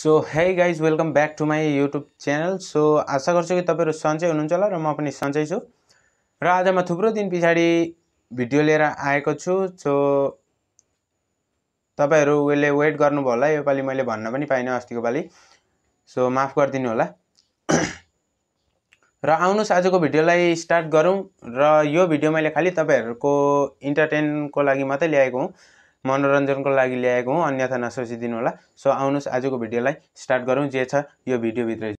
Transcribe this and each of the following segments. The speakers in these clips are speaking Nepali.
so hey guys welcome back to my YouTube channel so आशा गर्छु कि तपाईँहरू सन्चै हुनुहुन्छ होला र म पनि सन्चै छु र आज म थुप्रो दिन पछाडि भिडियो लिएर आएको छु सो उसले वेट गर्नुभयो होला योपालि मैले भन्न पनि पाइनँ अस्तिको पालि सो माफ गरिदिनु होला र आउनुहोस् आजको भिडियोलाई स्टार्ट गरौँ र यो भिडियो मैले खालि तपाईँहरूको इन्टरटेनको लागि मात्रै ल्याएको हुँ मनोरञ्जनको लागि ल्याएको हुँ अन्यथा नसोचिदिनु होला सो आउनुहोस् आजको भिडियोलाई स्टार्ट गरौँ जे छ यो भिडियोभित्रै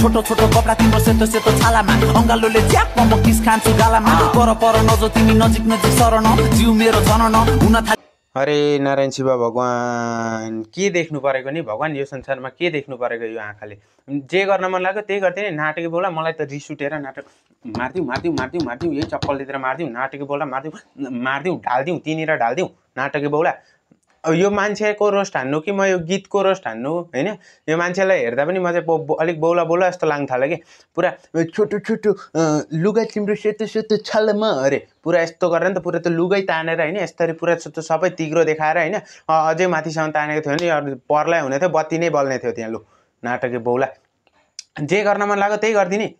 छोटो छोटो कपडा तिम्रो सेतो सेतो छालामा अङ्गालोले च्याप म किस खान्छु गालामा पर पर नजो तिमी नजिक नजिक सरन जिउ मेरो जनन हुन थाल्यो अरे नारायण शिव भगवान् के देख्नु परेको नि भगवान् यो संसारमा के देख्नु परेको यो आँखाले जे गर्न मन लाग्यो त्यही गर्थेँ नि नाटकी बोला मलाई त रिस उठेर नाटक मारिदिउँ मारिदिउँ मारिदिउँ मारिदिउँ यही चप्पलतिर मारिदिउँ नाटकी बोला मारिदिउँ मारिदिउँ ढालिदिउँ तिनीर ढालिदिउँ नाटकी बौला अब यो मान्छेको रोस्ट हान्नु कि म यो गीतको रोस्ट हान्नु होइन यो मान्छेलाई हेर्दा पनि म चाहिँ अलिक बौला बौला जस्तो लाग्नु थाल्यो कि पुरा छोटो छोटो लुगा तिम्रो सेतो सेतो छलमा अरे पुरा यस्तो गरेर नि त पुरा त्यो लुगै तानेर होइन यस्तरी पुरा छोटो सबै तिग्रो देखाएर होइन अझै माथिसम्म तानेको थियो भने पर्लै हुने थियो बत्ती नै बल्ने थियो त्यहाँ लु नाटकै बौला जे गर्न मन लाग्यो त्यही गरिदिने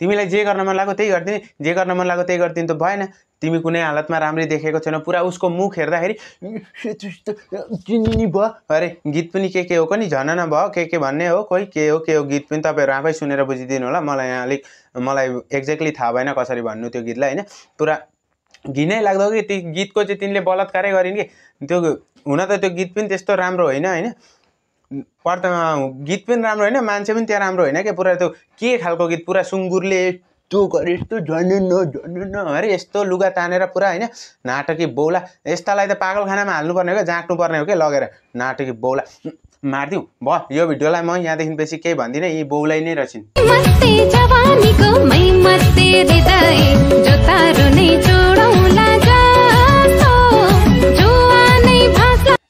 तिमीलाई जे गर्न मन लाग्यो त्यही गरिदिने जे गर्न मन लाग्यो त्यही गरिदिनु त भएन तिमी कुनै हालतमा राम्ररी देखेको छैन पुरा उसको मुख हेर्दाखेरि चिनी भयो अरे गीत पनि के के हो नि झन न भयो के के भन्ने हो खोइ के हो के हो गीत पनि तपाईँहरू आफै सुनेर बुझिदिनु होला मलाई यहाँ अलिक मलाई एक्ज्याक्टली थाहा भएन कसरी भन्नु त्यो गीतलाई होइन पुरा घिनै लाग्दो कि त्यो गीतको चाहिँ तिनले बलात्कारै गरिन् कि त्यो हुन त त्यो गीत पनि त्यस्तो राम्रो होइन होइन पर्दा गीत पनि राम्रो होइन मान्छे पनि त्यहाँ राम्रो होइन क्या पुरा त्यो के खालको गीत पुरा सुँगुरले यस्तो गरे यस्तो झन्डु न झन्डु न अरे यस्तो लुगा तानेर पुरा होइन नाटकी बौला यस्तालाई त पागलखानामा हाल्नुपर्ने हो क्या जाँट्नुपर्ने हो क्या लगेर नाटकी बौला मारिदिउँ भयो यो भिडियोलाई म यहाँदेखि बेसी केही भन्दिनँ यी बौलाई नै रहेछन्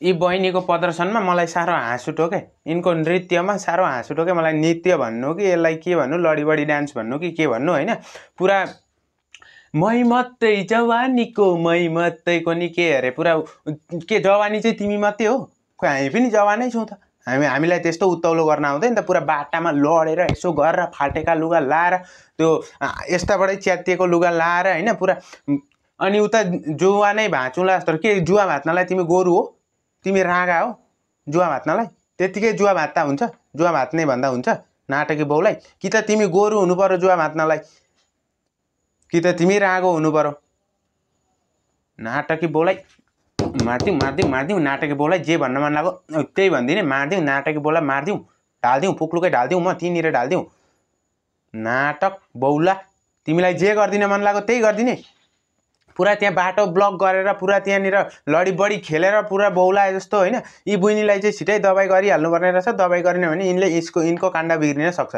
यी बहिनीको प्रदर्शनमा मलाई साह्रो हाँस उठ्यो क्या यिनको नृत्यमा साह्रो हाँस उठ्यो क्या मलाई नृत्य भन्नु कि यसलाई के भन्नु लडीबडी डान्स भन्नु कि के भन्नु होइन पुरा मै मात्रै जवानीको मै मात्रैको नि के अरे पुरा के जवानी चाहिँ तिमी मात्रै हो खोइ हामी पनि जवानै छौँ त हामी हामीलाई त्यस्तो उत्तौलो गर्न आउँदैन त पुरा बाटामा लडेर यसो गरेर फाटेका लुगा लाएर त्यो यस्ताबाटै च्यातिएको लुगा लाएर होइन पुरा अनि उता जुवा नै भाँचौँला जस्तो के जुवा भाँच्नलाई तिमी गोरु हो तिमी रागा हो जुवा भात्नलाई त्यत्तिकै जुवा भात्ता हुन्छ जुवा भात्ने भन्दा हुन्छ नाटकी बाउलाई कि त तिमी गोरु हुनु हुनुपऱ्यो जुवा भात्नलाई कि त तिमी रागो हुनु पऱ्यो नाटकी बाउलाई मारिदिउँ मारिदिउँ मारिदिउँ नाटकी बाउलाई जे भन्न मन लाग्यो त्यही भनिदिने मारिदिउँ नाटकी बाउलाई मारिदिउँ ढालिदिउँ पुक्लुकै ढालिदिउँ म त्यहीँनिर ढालिदिउँ नाटक बौला तिमीलाई जे गरिदिन मन लाग्यो त्यही गरिदिने पुरा त्यहाँ बाटो ब्लक गरेर पुरा त्यहाँनिर लडीबडी खेलेर पुरा बौलाए जस्तो होइन यी बुइनीलाई चाहिँ छिटै दबाई गरिहाल्नुपर्ने रहेछ दबाई गरेन भने यिनले यसको यिनको काण्ड बिग्रिन सक्छ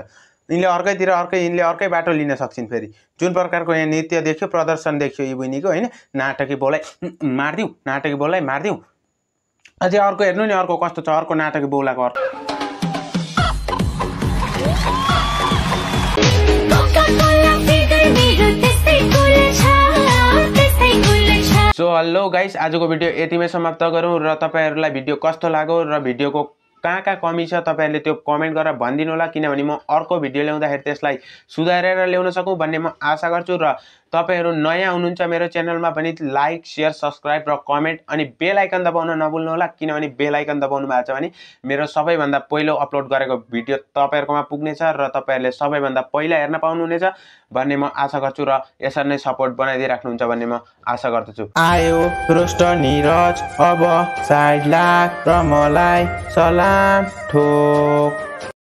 यिनले अर्कैतिर अर्कै यिनले अर्कै बाटो लिन सक्छन् फेरि जुन प्रकारको यहाँ नृत्य देख्यो प्रदर्शन देख्यो यी बहिनीको होइन नाटकी बोलाइ मारिदिउँ नाटकी बोलाइ मारिदिउँ अझै अर्को हेर्नु नि अर्को कस्तो छ अर्को नाटकी बोलाएको अर्को सो हेलो गाइस आजको भिडियो यतिमै समाप्त गरौँ र तपाईँहरूलाई भिडियो कस्तो लाग्यो र भिडियोको कहाँ कहाँ कमी छ तपाईँहरूले त्यो कमेन्ट गरेर भनिदिनु होला किनभने म अर्को भिडियो ल्याउँदाखेरि त्यसलाई सुधारेर ल्याउन सकौँ भन्ने म आशा गर्छु र तपाईँहरू नयाँ हुनुहुन्छ मेरो च्यानलमा पनि लाइक सेयर सब्सक्राइब र कमेन्ट अनि बेल आइकन दबाउन नभुल्नुहोला किनभने बेल आइकन दबाउनु भएको छ भने मेरो सबैभन्दा पहिलो अपलोड गरेको भिडियो तपाईँहरूकोमा पुग्नेछ र तपाईँहरूले सबैभन्दा पहिला हेर्न पाउनुहुनेछ भन्ने म आशा गर्छु र यसरी नै सपोर्ट बनाइदिइराख्नुहुन्छ भन्ने म आशा गर्दछु आयो रोष्ट निरज अब साइड लाग र मलाई सलाम ठोक